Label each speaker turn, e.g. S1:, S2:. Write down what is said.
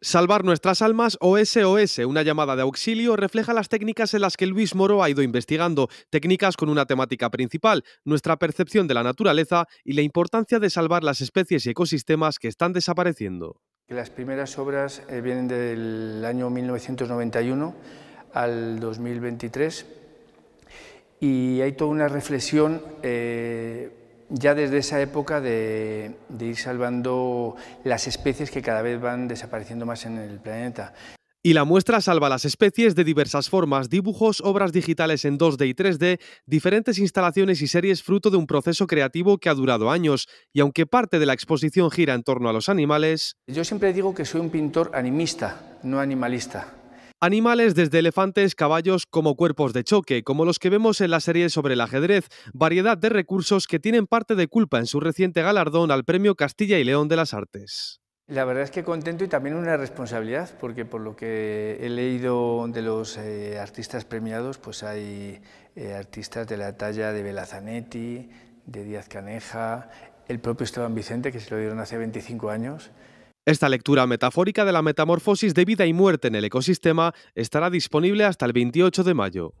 S1: Salvar nuestras almas o SOS, una llamada de auxilio, refleja las técnicas en las que Luis Moro ha ido investigando, técnicas con una temática principal, nuestra percepción de la naturaleza y la importancia de salvar las especies y ecosistemas que están desapareciendo.
S2: Las primeras obras eh, vienen del año 1991 al 2023 y hay toda una reflexión eh, ya desde esa época de, ir salvando las especies que cada vez van desapareciendo más en el planeta.
S1: Y la muestra salva las especies de diversas formas, dibujos, obras digitales en 2D y 3D, diferentes instalaciones y series fruto de un proceso creativo que ha durado años. Y aunque parte de la exposición gira en torno a los animales... Yo siempre digo que soy un pintor animista, no animalista. Animales desde elefantes, caballos como cuerpos de choque, como los que vemos en la serie sobre el ajedrez, variedad de recursos que tienen parte de culpa en su reciente galardón al Premio Castilla y León de las Artes.
S2: La verdad es que contento y también una responsabilidad, porque por lo que he leído de los eh, artistas premiados, pues hay eh, artistas de la talla de Belazanetti, de Díaz Caneja, el propio Esteban Vicente, que se lo dieron hace 25 años,
S1: esta lectura metafórica de la metamorfosis de vida y muerte en el ecosistema estará disponible hasta el 28 de mayo.